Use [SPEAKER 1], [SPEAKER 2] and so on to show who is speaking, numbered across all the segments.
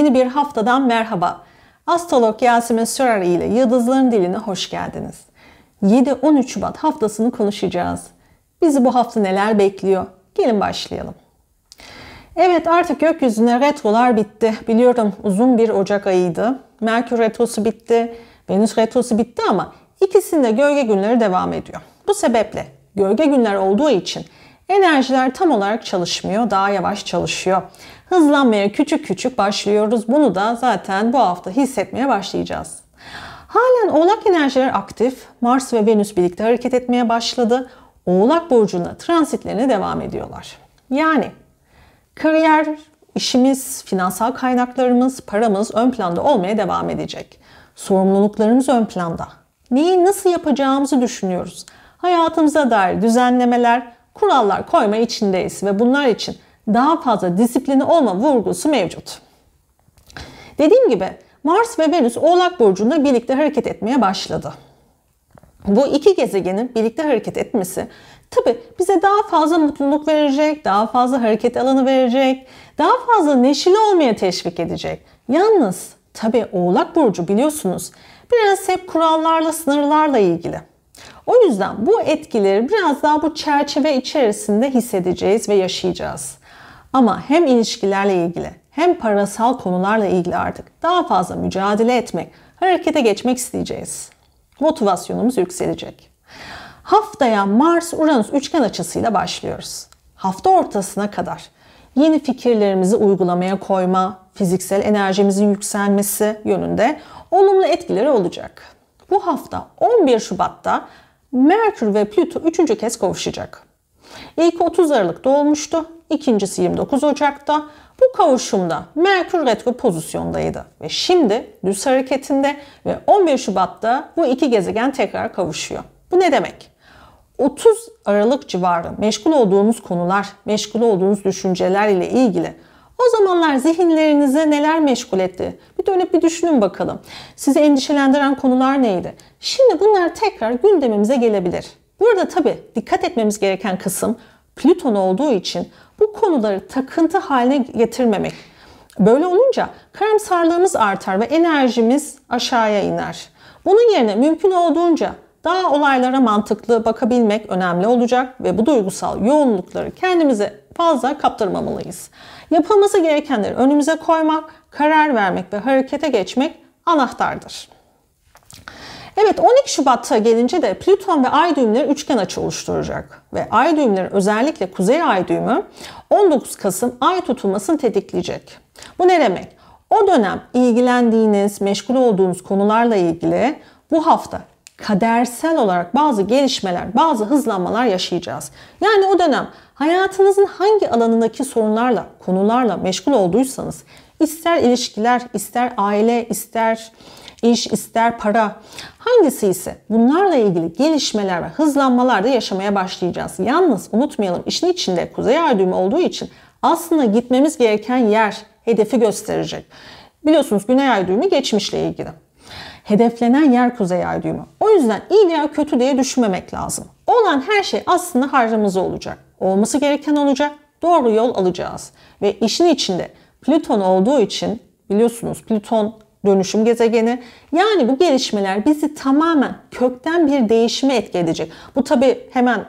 [SPEAKER 1] Yeni bir haftadan merhaba. Astrolog Yasemin Sürer ile Yıldızların Diline hoş geldiniz. 7-13 Şubat haftasını konuşacağız. Bizi bu hafta neler bekliyor? Gelin başlayalım. Evet artık gökyüzüne retrolar bitti. Biliyorum uzun bir Ocak ayıydı. Merkür retrosu bitti, Venüs retrosu bitti ama ikisinde gölge günleri devam ediyor. Bu sebeple gölge günler olduğu için enerjiler tam olarak çalışmıyor, daha yavaş çalışıyor hızlanmaya küçük küçük başlıyoruz. Bunu da zaten bu hafta hissetmeye başlayacağız. Halen oğlak enerjileri aktif. Mars ve Venüs birlikte hareket etmeye başladı. Oğlak burcunda transitlerine devam ediyorlar. Yani kariyer, işimiz, finansal kaynaklarımız, paramız ön planda olmaya devam edecek. Sorumluluklarımız ön planda. Neyi nasıl yapacağımızı düşünüyoruz. Hayatımıza dair düzenlemeler, kurallar koyma içindeyiz ve bunlar için daha fazla disiplini olma vurgusu mevcut. Dediğim gibi Mars ve Venüs Oğlak Burcu'nda birlikte hareket etmeye başladı. Bu iki gezegenin birlikte hareket etmesi tabi bize daha fazla mutluluk verecek, daha fazla hareket alanı verecek, daha fazla neşeli olmaya teşvik edecek. Yalnız tabi Oğlak Burcu biliyorsunuz biraz hep kurallarla, sınırlarla ilgili. O yüzden bu etkileri biraz daha bu çerçeve içerisinde hissedeceğiz ve yaşayacağız. Ama hem ilişkilerle ilgili hem parasal konularla ilgili artık daha fazla mücadele etmek, harekete geçmek isteyeceğiz. Motivasyonumuz yükselecek. Haftaya Mars-Uranüs üçgen açısıyla başlıyoruz. Hafta ortasına kadar yeni fikirlerimizi uygulamaya koyma, fiziksel enerjimizin yükselmesi yönünde olumlu etkileri olacak. Bu hafta 11 Şubat'ta Merkür ve Plüto üçüncü kez kavuşacak. İlk 30 Aralık'ta olmuştu ikincisi 29 Ocak'ta. Bu kavuşumda Merkür retro pozisyondaydı ve şimdi düz hareketinde ve 11 Şubat'ta bu iki gezegen tekrar kavuşuyor. Bu ne demek? 30 Aralık civarı meşgul olduğunuz konular, meşgul olduğunuz düşünceler ile ilgili o zamanlar zihinlerinize neler meşgul etti? Bir dönüp bir düşünün bakalım. Sizi endişelendiren konular neydi? Şimdi bunlar tekrar gündemimize gelebilir. Burada tabii dikkat etmemiz gereken kısım Plüton olduğu için bu konuları takıntı haline getirmemek. Böyle olunca karamsarlığımız artar ve enerjimiz aşağıya iner. Bunun yerine mümkün olduğunca daha olaylara mantıklı bakabilmek önemli olacak ve bu duygusal yoğunlukları kendimize fazla kaptırmamalıyız. Yapılması gerekenleri önümüze koymak, karar vermek ve harekete geçmek anahtardır. Evet 12 Şubat'ta gelince de Plüton ve Ay düğümleri üçgen açı oluşturacak. Ve Ay düğümleri özellikle Kuzey Ay düğümü 19 Kasım Ay tutulmasını tetikleyecek. Bu ne demek? O dönem ilgilendiğiniz, meşgul olduğunuz konularla ilgili bu hafta kadersel olarak bazı gelişmeler, bazı hızlanmalar yaşayacağız. Yani o dönem hayatınızın hangi alanındaki sorunlarla, konularla meşgul olduysanız, ister ilişkiler, ister aile, ister iş, ister para hangisi ise bunlarla ilgili gelişmeler ve hızlanmalar da yaşamaya başlayacağız. Yalnız unutmayalım işin içinde kuzey ay düğümü olduğu için aslında gitmemiz gereken yer hedefi gösterecek. Biliyorsunuz güney ay düğümü geçmişle ilgili. Hedeflenen yer kuzey ay düğümü. O yüzden iyi veya kötü diye düşünmemek lazım. Olan her şey aslında harcımızda olacak. Olması gereken olacak. Doğru yol alacağız. Ve işin içinde Plüton olduğu için biliyorsunuz Plüton dönüşüm gezegeni. Yani bu gelişmeler bizi tamamen kökten bir değişime etki edecek. Bu tabi hemen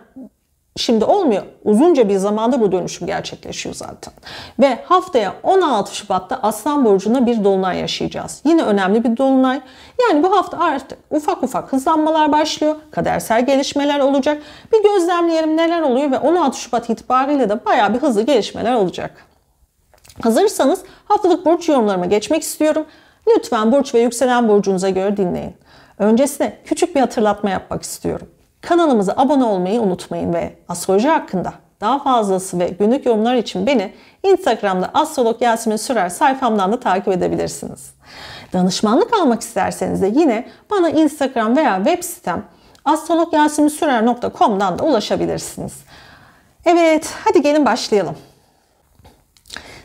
[SPEAKER 1] şimdi olmuyor. Uzunca bir zamanda bu dönüşüm gerçekleşiyor zaten. Ve haftaya 16 Şubat'ta Aslan Burcu'na bir dolunay yaşayacağız. Yine önemli bir dolunay. Yani bu hafta artık ufak ufak hızlanmalar başlıyor. Kadersel gelişmeler olacak. Bir gözlemleyelim neler oluyor ve 16 Şubat itibariyle de baya bir hızlı gelişmeler olacak. Hazırsanız haftalık burç yorumlarıma geçmek istiyorum. Lütfen burç ve yükselen burcunuza göre dinleyin. Öncesine küçük bir hatırlatma yapmak istiyorum. Kanalımıza abone olmayı unutmayın ve astroloji hakkında daha fazlası ve günlük yorumlar için beni Instagram'da astrolog Yasemin Sürer sayfamdan da takip edebilirsiniz. Danışmanlık almak isterseniz de yine bana Instagram veya web sitem astrologyasemisürer.com'dan da ulaşabilirsiniz. Evet, hadi gelin başlayalım.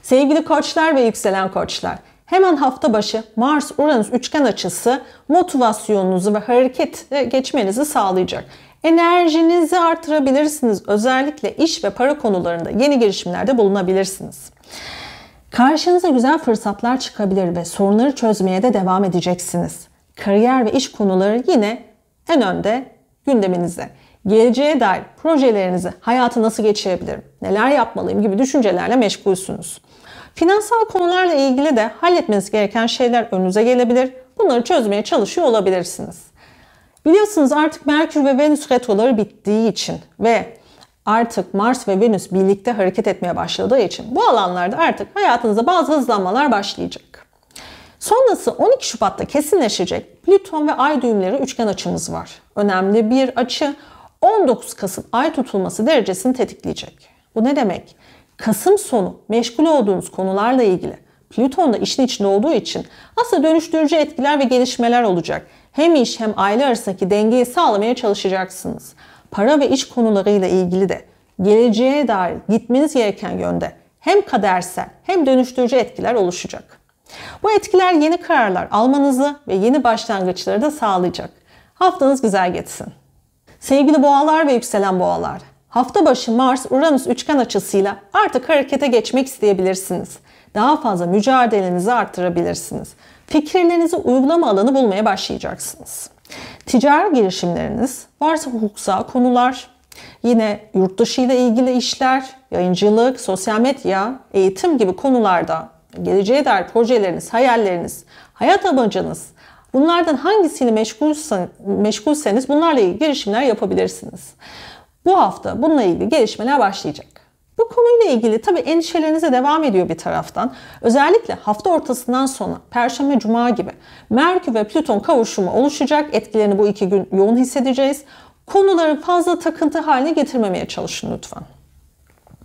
[SPEAKER 1] Sevgili koçlar ve yükselen koçlar, Hemen hafta başı Mars-Uranüs üçgen açısı motivasyonunuzu ve hareket geçmenizi sağlayacak. Enerjinizi artırabilirsiniz. Özellikle iş ve para konularında yeni girişimlerde bulunabilirsiniz. Karşınıza güzel fırsatlar çıkabilir ve sorunları çözmeye de devam edeceksiniz. Kariyer ve iş konuları yine en önde gündeminizde. Geleceğe dair projelerinizi, hayatı nasıl geçirebilirim, neler yapmalıyım gibi düşüncelerle meşgulsünüz. Finansal konularla ilgili de halletmeniz gereken şeyler önünüze gelebilir. Bunları çözmeye çalışıyor olabilirsiniz. Biliyorsunuz artık Merkür ve Venüs retroları bittiği için ve artık Mars ve Venüs birlikte hareket etmeye başladığı için bu alanlarda artık hayatınızda bazı hızlanmalar başlayacak. Sonrası 12 Şubat'ta kesinleşecek Plüton ve Ay düğümleri üçgen açımız var. Önemli bir açı 19 Kasım Ay tutulması derecesini tetikleyecek. Bu ne demek? Kasım sonu meşgul olduğunuz konularla ilgili Plüton da işin içinde olduğu için asla dönüştürücü etkiler ve gelişmeler olacak. Hem iş hem aile arasındaki dengeyi sağlamaya çalışacaksınız. Para ve iş konularıyla ilgili de geleceğe dair gitmeniz gereken yönde hem kadersel hem dönüştürücü etkiler oluşacak. Bu etkiler yeni kararlar almanızı ve yeni başlangıçları da sağlayacak. Haftanız güzel geçsin. Sevgili boğalar ve yükselen boğalar, Hafta başı Mars-Uranüs üçgen açısıyla artık harekete geçmek isteyebilirsiniz. Daha fazla mücadelenizi arttırabilirsiniz. Fikirlerinizi uygulama alanı bulmaya başlayacaksınız. Ticari girişimleriniz, varsa hukuksal konular, yine yurt dışı ile ilgili işler, yayıncılık, sosyal medya, eğitim gibi konularda geleceğe dair projeleriniz, hayalleriniz, hayat amacınız, bunlardan hangisini meşgulsen, meşgulseniz bunlarla ilgili girişimler yapabilirsiniz. Bu hafta bununla ilgili gelişmeler başlayacak. Bu konuyla ilgili tabii endişelerinize devam ediyor bir taraftan. Özellikle hafta ortasından sonra Perşembe Cuma gibi Merkür ve Plüton kavuşumu oluşacak. Etkilerini bu iki gün yoğun hissedeceğiz. Konuları fazla takıntı haline getirmemeye çalışın lütfen.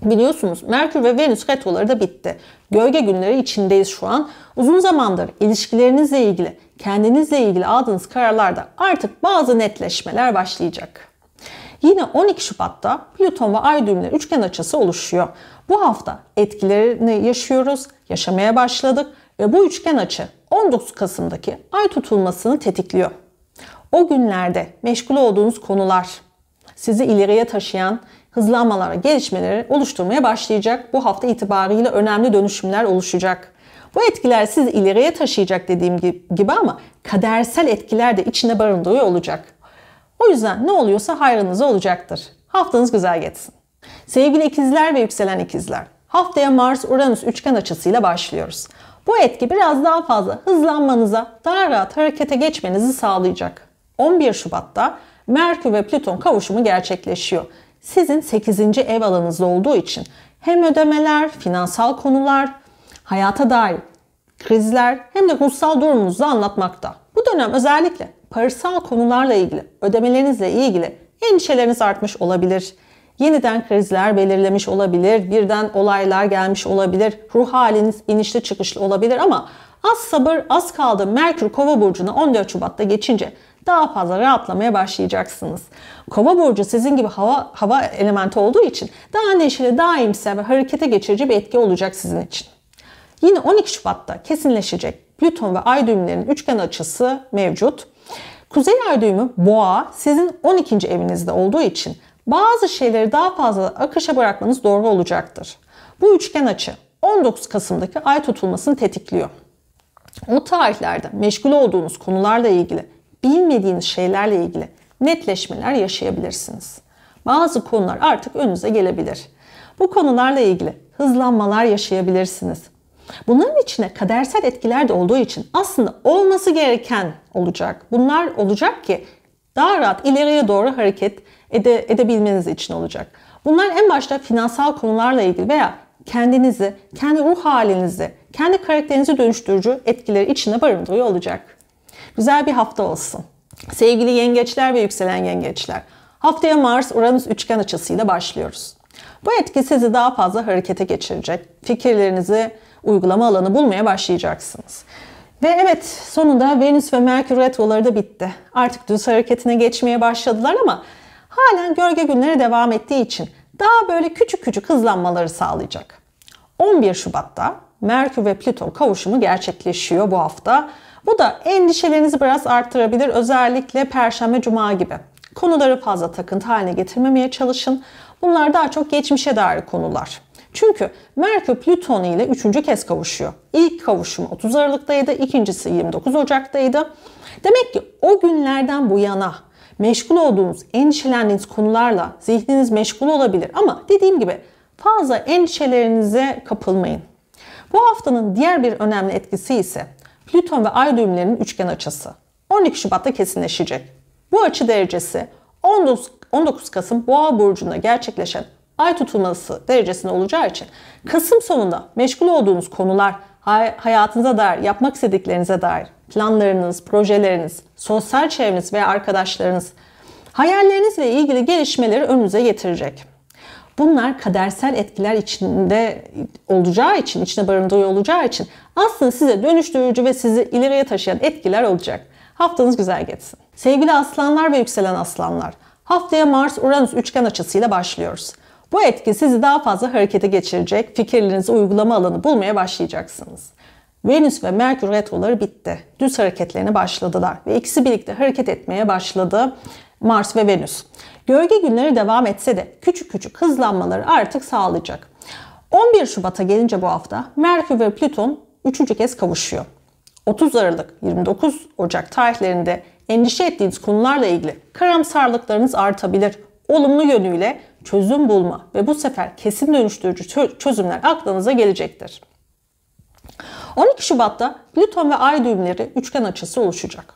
[SPEAKER 1] Biliyorsunuz Merkür ve Venüs retroları da bitti. Gölge günleri içindeyiz şu an. Uzun zamandır ilişkilerinizle ilgili, kendinizle ilgili aldığınız kararlarda artık bazı netleşmeler başlayacak. Yine 12 Şubat'ta Plüton ve Ay düğümüne üçgen açısı oluşuyor. Bu hafta etkilerini yaşıyoruz, yaşamaya başladık ve bu üçgen açı 19 Kasım'daki ay tutulmasını tetikliyor. O günlerde meşgul olduğunuz konular sizi ileriye taşıyan hızlanmalara, gelişmeleri oluşturmaya başlayacak. Bu hafta itibariyle önemli dönüşümler oluşacak. Bu etkiler sizi ileriye taşıyacak dediğim gibi ama kadersel etkiler de içine barındırıyor olacak. O yüzden ne oluyorsa hayrınız olacaktır. Haftanız güzel geçsin. Sevgili ikizler ve yükselen ikizler, haftaya Mars-Uranüs üçgen açısıyla başlıyoruz. Bu etki biraz daha fazla hızlanmanıza, daha rahat harekete geçmenizi sağlayacak. 11 Şubat'ta Merkür ve Plüton kavuşumu gerçekleşiyor. Sizin 8. ev alanınızda olduğu için hem ödemeler, finansal konular, hayata dair krizler hem de ruhsal durumunuzu anlatmakta. Bu dönem özellikle parasal konularla ilgili, ödemelerinizle ilgili endişeleriniz artmış olabilir. Yeniden krizler belirlemiş olabilir, birden olaylar gelmiş olabilir, ruh haliniz inişli çıkışlı olabilir ama az sabır az kaldı Merkür Kova burcuna 14 Şubat'ta geçince daha fazla rahatlamaya başlayacaksınız. Kova burcu sizin gibi hava hava elementi olduğu için daha neşeli, daha iyimser ve harekete geçirici bir etki olacak sizin için. Yine 12 Şubat'ta kesinleşecek Plüton ve Ay düğümlerinin üçgen açısı mevcut. Kuzey ay düğümü boğa sizin 12. evinizde olduğu için bazı şeyleri daha fazla akışa bırakmanız doğru olacaktır. Bu üçgen açı 19 Kasım'daki ay tutulmasını tetikliyor. O tarihlerde meşgul olduğunuz konularla ilgili, bilmediğiniz şeylerle ilgili netleşmeler yaşayabilirsiniz. Bazı konular artık önünüze gelebilir. Bu konularla ilgili hızlanmalar yaşayabilirsiniz. Bunların içine kadersel etkiler de olduğu için aslında olması gereken olacak. Bunlar olacak ki daha rahat ileriye doğru hareket ede, edebilmeniz için olacak. Bunlar en başta finansal konularla ilgili veya kendinizi, kendi ruh halinizi, kendi karakterinizi dönüştürücü etkileri içine barındırıyor olacak. Güzel bir hafta olsun. Sevgili yengeçler ve yükselen yengeçler. Haftaya Mars-Uranüs üçgen açısıyla başlıyoruz. Bu etki sizi daha fazla harekete geçirecek. Fikirlerinizi uygulama alanı bulmaya başlayacaksınız. Ve evet sonunda Venüs ve Merkür retroları da bitti. Artık düz hareketine geçmeye başladılar ama halen gölge günleri devam ettiği için daha böyle küçük küçük hızlanmaları sağlayacak. 11 Şubat'ta Merkür ve Plüto kavuşumu gerçekleşiyor bu hafta. Bu da endişelerinizi biraz arttırabilir özellikle Perşembe Cuma gibi. Konuları fazla takıntı haline getirmemeye çalışın. Bunlar daha çok geçmişe dair konular. Çünkü Merkür Plüton ile üçüncü kez kavuşuyor. İlk kavuşumu 30 Aralık'taydı, ikincisi 29 Ocak'taydı. Demek ki o günlerden bu yana meşgul olduğunuz, endişelendiğiniz konularla zihniniz meşgul olabilir. Ama dediğim gibi fazla endişelerinize kapılmayın. Bu haftanın diğer bir önemli etkisi ise Plüton ve Ay düğümlerinin üçgen açısı. 12 Şubat'ta kesinleşecek. Bu açı derecesi 19 Kasım Boğa burcunda gerçekleşen ay tutulması derecesinde olacağı için Kasım sonunda meşgul olduğunuz konular, hayatınıza dair, yapmak istediklerinize dair planlarınız, projeleriniz, sosyal çevreniz ve arkadaşlarınız hayallerinizle ilgili gelişmeleri önünüze getirecek. Bunlar kadersel etkiler içinde olacağı için, içine barındırıyor olacağı için aslında size dönüştürücü ve sizi ileriye taşıyan etkiler olacak. Haftanız güzel geçsin. Sevgili aslanlar ve yükselen aslanlar, haftaya Mars-Uranüs üçgen açısıyla başlıyoruz. Bu etki sizi daha fazla harekete geçirecek, fikirlerinizi uygulama alanı bulmaya başlayacaksınız. Venüs ve Merkür retroları bitti. Düz hareketlerine başladılar ve ikisi birlikte hareket etmeye başladı. Mars ve Venüs. Gölge günleri devam etse de küçük küçük hızlanmaları artık sağlayacak. 11 Şubat'a gelince bu hafta Merkür ve Plüton üçüncü kez kavuşuyor. 30 Aralık 29 Ocak tarihlerinde endişe ettiğiniz konularla ilgili karamsarlıklarınız artabilir. Olumlu yönüyle çözüm bulma ve bu sefer kesin dönüştürücü çözümler aklınıza gelecektir. 12 Şubat'ta Plüton ve Ay düğümleri üçgen açısı oluşacak.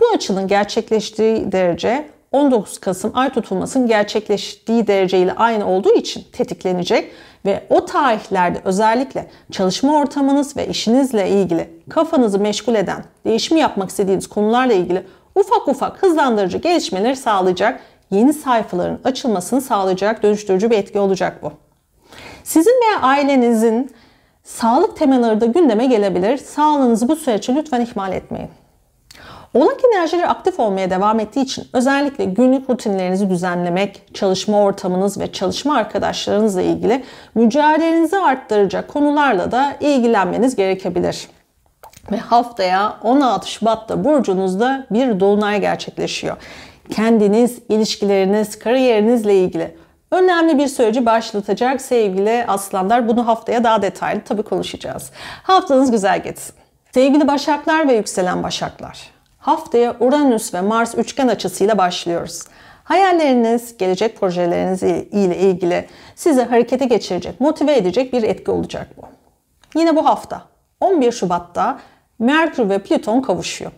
[SPEAKER 1] Bu açının gerçekleştiği derece 19 Kasım ay tutulmasının gerçekleştiği dereceyle aynı olduğu için tetiklenecek ve o tarihlerde özellikle çalışma ortamınız ve işinizle ilgili kafanızı meşgul eden, değişimi yapmak istediğiniz konularla ilgili ufak ufak hızlandırıcı gelişmeleri sağlayacak yeni sayfaların açılmasını sağlayacak dönüştürücü bir etki olacak bu. Sizin veya ailenizin sağlık temaları da gündeme gelebilir. Sağlığınızı bu süreçte lütfen ihmal etmeyin. Olak enerjileri aktif olmaya devam ettiği için özellikle günlük rutinlerinizi düzenlemek, çalışma ortamınız ve çalışma arkadaşlarınızla ilgili mücadelenizi arttıracak konularla da ilgilenmeniz gerekebilir. Ve haftaya 16 Şubat'ta burcunuzda bir dolunay gerçekleşiyor kendiniz, ilişkileriniz, kariyerinizle ilgili önemli bir süreci başlatacak sevgili aslanlar. Bunu haftaya daha detaylı tabii konuşacağız. Haftanız güzel geçsin. Sevgili başaklar ve yükselen başaklar. Haftaya Uranüs ve Mars üçgen açısıyla başlıyoruz. Hayalleriniz, gelecek projeleriniz ile ilgili sizi harekete geçirecek, motive edecek bir etki olacak bu. Yine bu hafta 11 Şubat'ta Merkür ve Plüton kavuşuyor.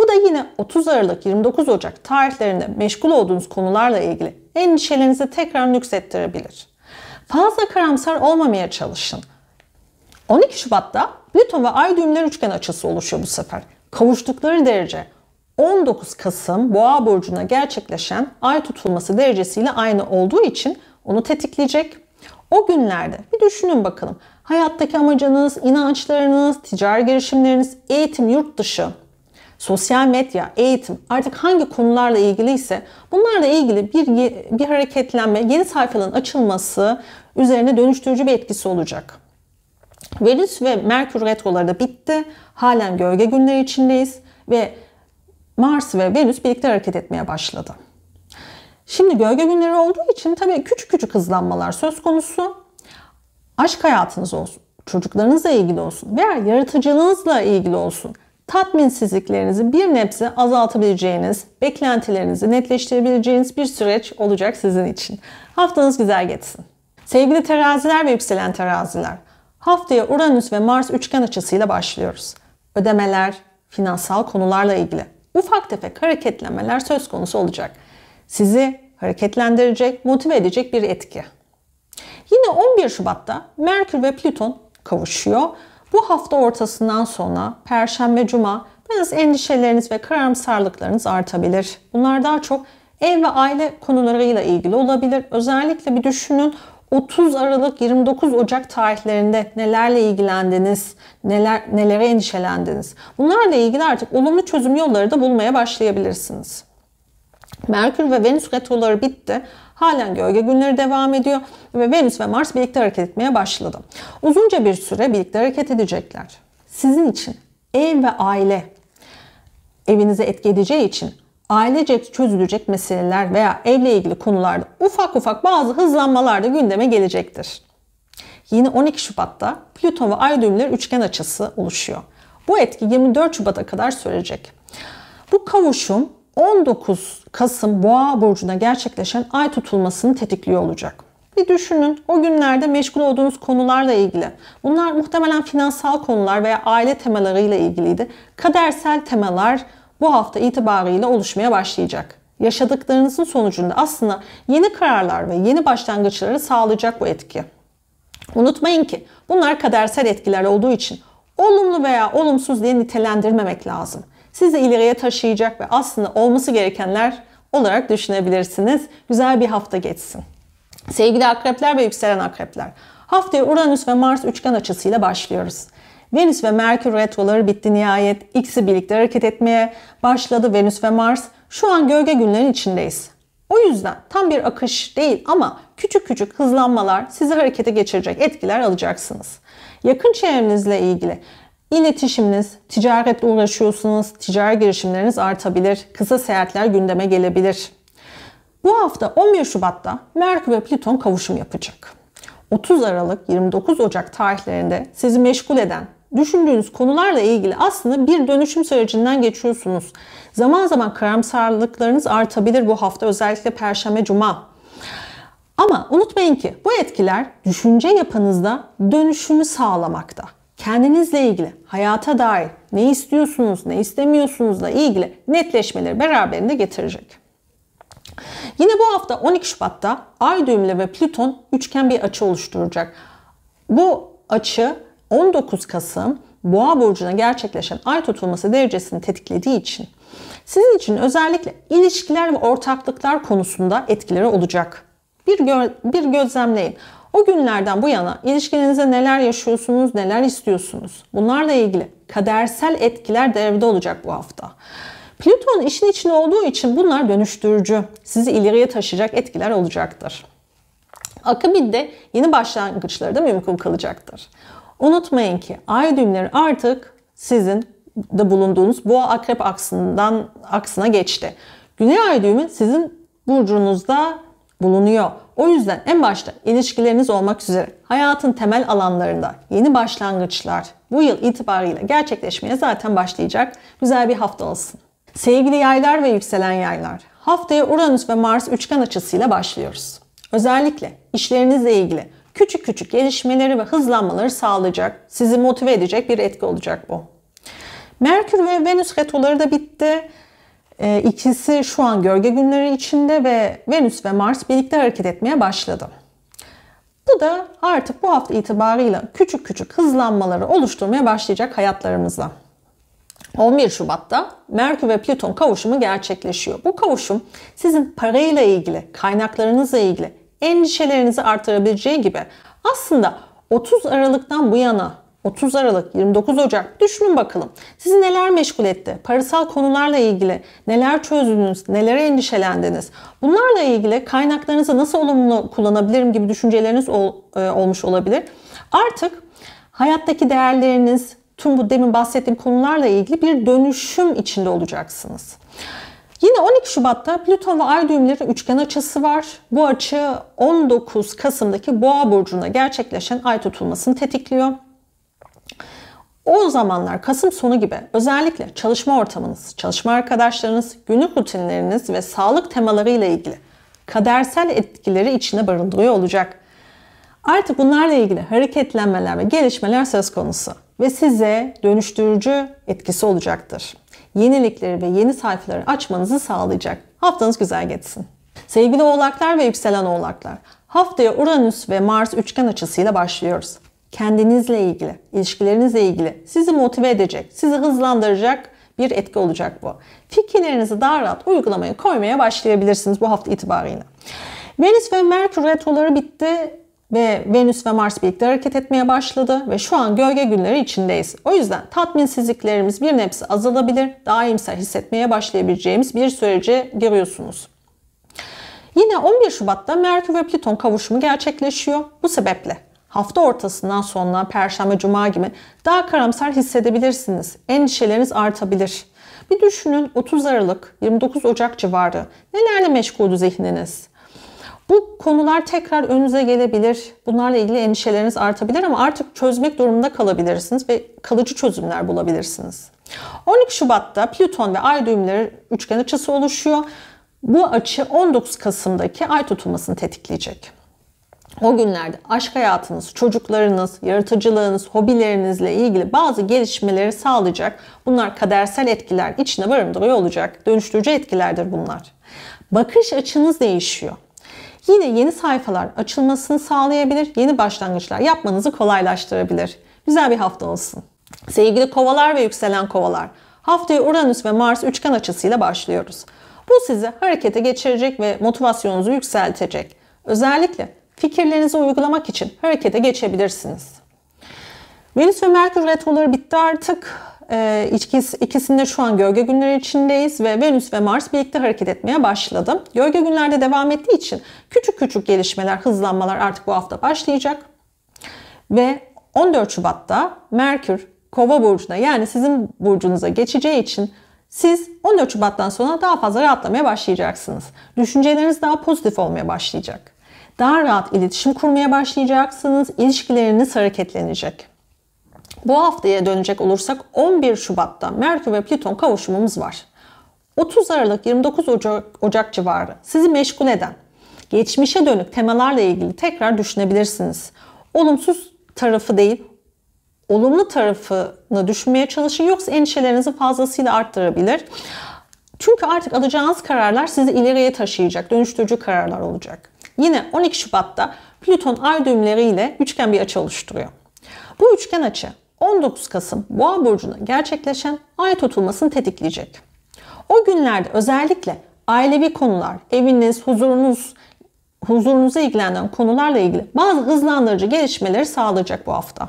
[SPEAKER 1] Bu da yine 30 Aralık 29 Ocak tarihlerinde meşgul olduğunuz konularla ilgili endişelerinizi tekrar nüksettirebilir. Fazla karamsar olmamaya çalışın. 12 Şubat'ta Plüton ve Ay düğümler üçgen açısı oluşuyor bu sefer. Kavuştukları derece 19 Kasım Boğa burcuna gerçekleşen ay tutulması derecesiyle aynı olduğu için onu tetikleyecek. O günlerde bir düşünün bakalım. Hayattaki amacınız, inançlarınız, ticari girişimleriniz, eğitim, yurt dışı sosyal medya, eğitim artık hangi konularla ilgiliyse bunlarla ilgili bir, bir hareketlenme, yeni sayfaların açılması üzerine dönüştürücü bir etkisi olacak. Venüs ve Merkür retroları da bitti. Halen gölge günleri içindeyiz ve Mars ve Venüs birlikte hareket etmeye başladı. Şimdi gölge günleri olduğu için tabii küçük küçük hızlanmalar söz konusu. Aşk hayatınız olsun, çocuklarınızla ilgili olsun veya yaratıcılığınızla ilgili olsun tatminsizliklerinizi bir nebze azaltabileceğiniz, beklentilerinizi netleştirebileceğiniz bir süreç olacak sizin için. Haftanız güzel geçsin. Sevgili teraziler ve yükselen teraziler, haftaya Uranüs ve Mars üçgen açısıyla başlıyoruz. Ödemeler, finansal konularla ilgili ufak tefek hareketlenmeler söz konusu olacak. Sizi hareketlendirecek, motive edecek bir etki. Yine 11 Şubat'ta Merkür ve Plüton kavuşuyor. Bu hafta ortasından sonra Perşembe, Cuma biraz endişeleriniz ve karamsarlıklarınız artabilir. Bunlar daha çok ev ve aile konularıyla ilgili olabilir. Özellikle bir düşünün 30 Aralık 29 Ocak tarihlerinde nelerle ilgilendiniz, neler nelere endişelendiniz. Bunlarla ilgili artık olumlu çözüm yolları da bulmaya başlayabilirsiniz. Merkür ve Venüs retroları bitti. Halen gölge günleri devam ediyor ve Venüs ve Mars birlikte hareket etmeye başladı. Uzunca bir süre birlikte hareket edecekler. Sizin için ev ve aile evinize etki edeceği için ailece çözülecek meseleler veya evle ilgili konularda ufak ufak bazı hızlanmalar da gündeme gelecektir. Yine 12 Şubat'ta Plüto ve Ay düğümleri üçgen açısı oluşuyor. Bu etki 24 Şubat'a kadar sürecek. Bu kavuşum 19 Kasım Boğa burcuna gerçekleşen ay tutulmasını tetikliyor olacak. Bir düşünün o günlerde meşgul olduğunuz konularla ilgili. Bunlar muhtemelen finansal konular veya aile temalarıyla ilgiliydi. Kadersel temalar bu hafta itibarıyla oluşmaya başlayacak. Yaşadıklarınızın sonucunda aslında yeni kararlar ve yeni başlangıçları sağlayacak bu etki. Unutmayın ki bunlar kadersel etkiler olduğu için olumlu veya olumsuz diye nitelendirmemek lazım sizi ileriye taşıyacak ve aslında olması gerekenler olarak düşünebilirsiniz. Güzel bir hafta geçsin. Sevgili akrepler ve yükselen akrepler. Haftaya Uranüs ve Mars üçgen açısıyla başlıyoruz. Venüs ve Merkür retroları bitti nihayet. İkisi birlikte hareket etmeye başladı Venüs ve Mars. Şu an gölge günlerin içindeyiz. O yüzden tam bir akış değil ama küçük küçük hızlanmalar sizi harekete geçirecek etkiler alacaksınız. Yakın çevrenizle ilgili İletişiminiz, ticaretle uğraşıyorsunuz, ticari girişimleriniz artabilir, kısa seyahatler gündeme gelebilir. Bu hafta 11 Şubat'ta Merkür ve Plüton kavuşum yapacak. 30 Aralık 29 Ocak tarihlerinde sizi meşgul eden düşündüğünüz konularla ilgili aslında bir dönüşüm sürecinden geçiyorsunuz. Zaman zaman karamsarlıklarınız artabilir bu hafta özellikle perşembe cuma. Ama unutmayın ki bu etkiler düşünce yapınızda dönüşümü sağlamakta kendinizle ilgili, hayata dair ne istiyorsunuz, ne istemiyorsunuzla ilgili netleşmeleri beraberinde getirecek. Yine bu hafta 12 Şubat'ta Ay düğümle ve Plüton üçgen bir açı oluşturacak. Bu açı 19 Kasım Boğa burcuna gerçekleşen ay tutulması derecesini tetiklediği için sizin için özellikle ilişkiler ve ortaklıklar konusunda etkileri olacak. Bir, gö bir gözlemleyin. O günlerden bu yana ilişkinizde neler yaşıyorsunuz, neler istiyorsunuz? Bunlarla ilgili kadersel etkiler devrede olacak bu hafta. Plüton işin içinde olduğu için bunlar dönüştürücü, sizi ileriye taşıyacak etkiler olacaktır. Akabinde yeni başlangıçları da mümkün kılacaktır. Unutmayın ki ay düğümleri artık sizin de bulunduğunuz boğa akrep aksından aksına geçti. Güney ay düğümü sizin burcunuzda bulunuyor. O yüzden en başta ilişkileriniz olmak üzere hayatın temel alanlarında yeni başlangıçlar bu yıl itibarıyla gerçekleşmeye zaten başlayacak. Güzel bir hafta olsun. Sevgili yaylar ve yükselen yaylar, haftaya Uranüs ve Mars üçgen açısıyla başlıyoruz. Özellikle işlerinizle ilgili küçük küçük gelişmeleri ve hızlanmaları sağlayacak, sizi motive edecek bir etki olacak bu. Merkür ve Venüs retroları da bitti. E, ikisi şu an gölge günleri içinde ve Venüs ve Mars birlikte hareket etmeye başladı. Bu da artık bu hafta itibarıyla küçük küçük hızlanmaları oluşturmaya başlayacak hayatlarımızda. 11 Şubat'ta Merkür ve Plüton kavuşumu gerçekleşiyor. Bu kavuşum sizin parayla ilgili, kaynaklarınızla ilgili endişelerinizi artırabileceği gibi aslında 30 Aralık'tan bu yana 30 Aralık, 29 Ocak düşünün bakalım. Sizi neler meşgul etti? Parasal konularla ilgili neler çözdünüz? Nelere endişelendiniz? Bunlarla ilgili kaynaklarınızı nasıl olumlu kullanabilirim gibi düşünceleriniz ol, e, olmuş olabilir. Artık hayattaki değerleriniz, tüm bu demin bahsettiğim konularla ilgili bir dönüşüm içinde olacaksınız. Yine 12 Şubat'ta Plüton ve Ay düğümleri üçgen açısı var. Bu açı 19 Kasım'daki Boğa burcuna gerçekleşen ay tutulmasını tetikliyor. O zamanlar Kasım sonu gibi özellikle çalışma ortamınız, çalışma arkadaşlarınız, günlük rutinleriniz ve sağlık temalarıyla ilgili kadersel etkileri içine barındırıyor olacak. Artık bunlarla ilgili hareketlenmeler ve gelişmeler söz konusu ve size dönüştürücü etkisi olacaktır. Yenilikleri ve yeni sayfaları açmanızı sağlayacak. Haftanız güzel geçsin. Sevgili oğlaklar ve yükselen oğlaklar, haftaya Uranüs ve Mars üçgen açısıyla başlıyoruz kendinizle ilgili, ilişkilerinizle ilgili sizi motive edecek, sizi hızlandıracak bir etki olacak bu. Fikirlerinizi daha rahat uygulamaya koymaya başlayabilirsiniz bu hafta itibarıyla. Venüs ve Merkür retroları bitti ve Venüs ve Mars birlikte hareket etmeye başladı ve şu an gölge günleri içindeyiz. O yüzden tatminsizliklerimiz bir nebze azalabilir, daha iyimser hissetmeye başlayabileceğimiz bir sürece giriyorsunuz. Yine 11 Şubat'ta Merkür ve Plüton kavuşumu gerçekleşiyor. Bu sebeple hafta ortasından sonra perşembe cuma gibi daha karamsar hissedebilirsiniz. Endişeleriniz artabilir. Bir düşünün 30 Aralık 29 Ocak civarı nelerle meşguldü zihniniz? Bu konular tekrar önünüze gelebilir. Bunlarla ilgili endişeleriniz artabilir ama artık çözmek durumunda kalabilirsiniz ve kalıcı çözümler bulabilirsiniz. 12 Şubat'ta Plüton ve Ay düğümleri üçgen açısı oluşuyor. Bu açı 19 Kasım'daki ay tutulmasını tetikleyecek o günlerde aşk hayatınız, çocuklarınız, yaratıcılığınız, hobilerinizle ilgili bazı gelişmeleri sağlayacak. Bunlar kadersel etkiler içine barındırıyor olacak. Dönüştürücü etkilerdir bunlar. Bakış açınız değişiyor. Yine yeni sayfalar açılmasını sağlayabilir, yeni başlangıçlar yapmanızı kolaylaştırabilir. Güzel bir hafta olsun. Sevgili kovalar ve yükselen kovalar, haftaya Uranüs ve Mars üçgen açısıyla başlıyoruz. Bu sizi harekete geçirecek ve motivasyonunuzu yükseltecek. Özellikle fikirlerinizi uygulamak için harekete geçebilirsiniz. Venüs ve Merkür retroları bitti artık. Ee, ikisinde şu an gölge günleri içindeyiz ve Venüs ve Mars birlikte hareket etmeye başladı. Gölge günlerde devam ettiği için küçük küçük gelişmeler, hızlanmalar artık bu hafta başlayacak. Ve 14 Şubat'ta Merkür Kova burcuna yani sizin burcunuza geçeceği için siz 14 Şubat'tan sonra daha fazla rahatlamaya başlayacaksınız. Düşünceleriniz daha pozitif olmaya başlayacak. Daha rahat iletişim kurmaya başlayacaksınız. İlişkileriniz hareketlenecek. Bu haftaya dönecek olursak 11 Şubat'ta Merkür ve Plüton kavuşumumuz var. 30 Aralık 29 Ocak, Ocak civarı sizi meşgul eden geçmişe dönük temalarla ilgili tekrar düşünebilirsiniz. Olumsuz tarafı değil, olumlu tarafını düşünmeye çalışın yoksa endişelerinizi fazlasıyla arttırabilir. Çünkü artık alacağınız kararlar sizi ileriye taşıyacak, dönüştürücü kararlar olacak. Yine 12 Şubat'ta Plüton ay düğümleriyle üçgen bir açı oluşturuyor. Bu üçgen açı 19 Kasım Boğa burcuna gerçekleşen ay tutulmasını tetikleyecek. O günlerde özellikle ailevi konular, eviniz, huzurunuz, huzurunuza ilgilenen konularla ilgili bazı hızlandırıcı gelişmeleri sağlayacak bu hafta.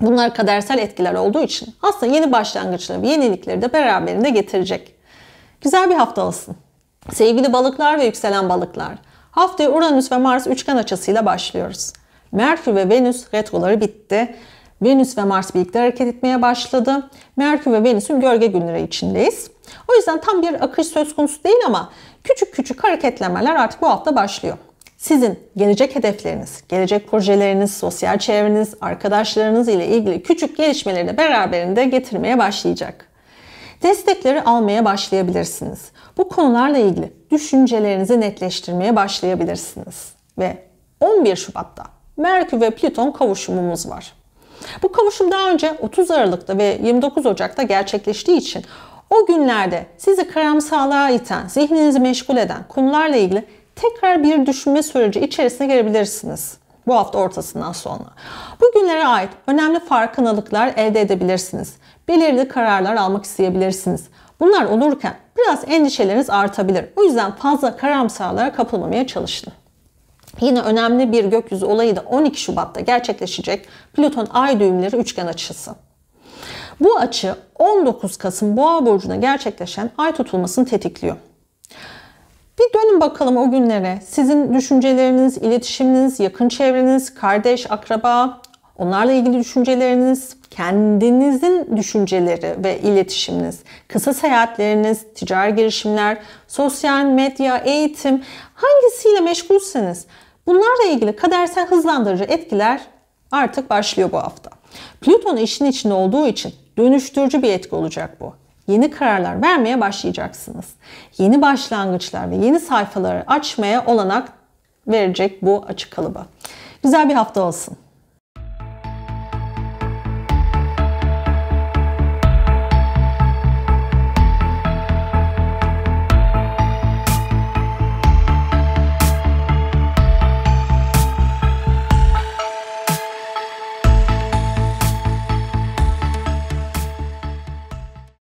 [SPEAKER 1] Bunlar kadersel etkiler olduğu için aslında yeni başlangıçları ve yenilikleri de beraberinde getirecek. Güzel bir hafta olsun. Sevgili balıklar ve yükselen balıklar, Haftaya Uranüs ve Mars üçgen açısıyla başlıyoruz. Merkür ve Venüs retroları bitti. Venüs ve Mars birlikte hareket etmeye başladı. Merkür ve Venüs'ün gölge günleri içindeyiz. O yüzden tam bir akış söz konusu değil ama küçük küçük hareketlemeler artık bu hafta başlıyor. Sizin gelecek hedefleriniz, gelecek projeleriniz, sosyal çevreniz, arkadaşlarınız ile ilgili küçük gelişmeleri de beraberinde getirmeye başlayacak. Destekleri almaya başlayabilirsiniz. Bu konularla ilgili düşüncelerinizi netleştirmeye başlayabilirsiniz. Ve 11 Şubat'ta Merkür ve Plüton kavuşumumuz var. Bu kavuşum daha önce 30 Aralık'ta ve 29 Ocak'ta gerçekleştiği için o günlerde sizi karamsarlığa iten, zihninizi meşgul eden konularla ilgili tekrar bir düşünme süreci içerisine girebilirsiniz bu hafta ortasından sonra. Bu günlere ait önemli farkındalıklar elde edebilirsiniz. Belirli kararlar almak isteyebilirsiniz. Bunlar olurken biraz endişeleriniz artabilir. O yüzden fazla karamsarlığa kapılmamaya çalışın. Yine önemli bir gökyüzü olayı da 12 Şubat'ta gerçekleşecek Plüton ay düğümleri üçgen açısı. Bu açı 19 Kasım Boğa burcuna gerçekleşen ay tutulmasını tetikliyor. Bir dönün bakalım o günlere. Sizin düşünceleriniz, iletişiminiz, yakın çevreniz, kardeş, akraba, onlarla ilgili düşünceleriniz, kendinizin düşünceleri ve iletişiminiz, kısa seyahatleriniz, ticari girişimler, sosyal medya, eğitim hangisiyle meşgulseniz bunlarla ilgili kadersel hızlandırıcı etkiler artık başlıyor bu hafta. Plüton işin içinde olduğu için dönüştürücü bir etki olacak bu. Yeni kararlar vermeye başlayacaksınız. Yeni başlangıçlar ve yeni sayfaları açmaya olanak verecek bu açık kalıba. Güzel bir hafta olsun.